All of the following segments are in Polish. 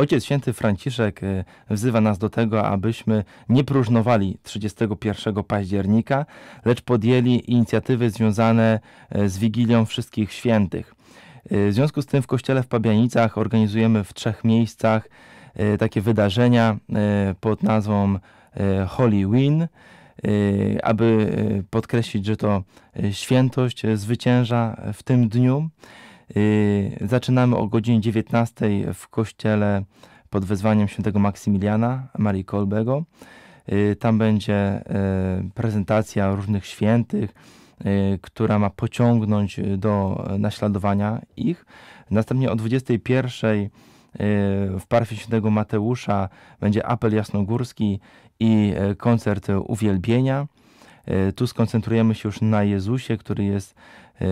Ojciec Święty Franciszek y, wzywa nas do tego, abyśmy nie próżnowali 31 października, lecz podjęli inicjatywy związane y, z Wigilią Wszystkich Świętych. Y, w związku z tym w kościele w Pabianicach organizujemy w trzech miejscach takie wydarzenia pod nazwą Holy Win, aby podkreślić, że to świętość zwycięża w tym dniu. Zaczynamy o godzinie 19 w kościele pod wezwaniem świętego Maksymiliana Marii Kolbego. Y, tam będzie y, prezentacja różnych świętych, y, która ma pociągnąć do naśladowania ich. Następnie o 21 w parfie świętego Mateusza będzie apel jasnogórski i koncert uwielbienia. E, tu skoncentrujemy się już na Jezusie, który jest e,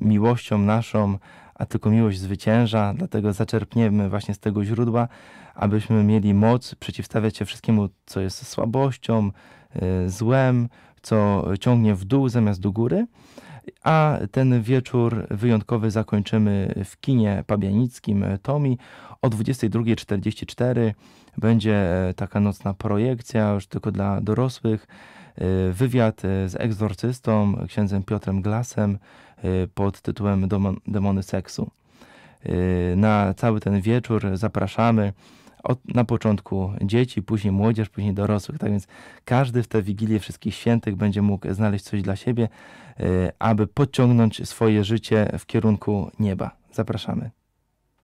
miłością naszą, a tylko miłość zwycięża, dlatego zaczerpniemy właśnie z tego źródła, abyśmy mieli moc przeciwstawiać się wszystkiemu, co jest słabością, e, złem, co ciągnie w dół zamiast do góry. A ten wieczór wyjątkowy zakończymy w kinie pabianickim Tomi. O 22.44 będzie taka nocna projekcja, już tylko dla dorosłych. Y, wywiad y, z egzorcystą, księdzem Piotrem Glasem y, pod tytułem Demony seksu. Na cały ten wieczór zapraszamy od, na początku dzieci, później młodzież, później dorosłych. Tak więc każdy w tę Wigilię Wszystkich Świętych będzie mógł znaleźć coś dla siebie, aby podciągnąć swoje życie w kierunku nieba. Zapraszamy.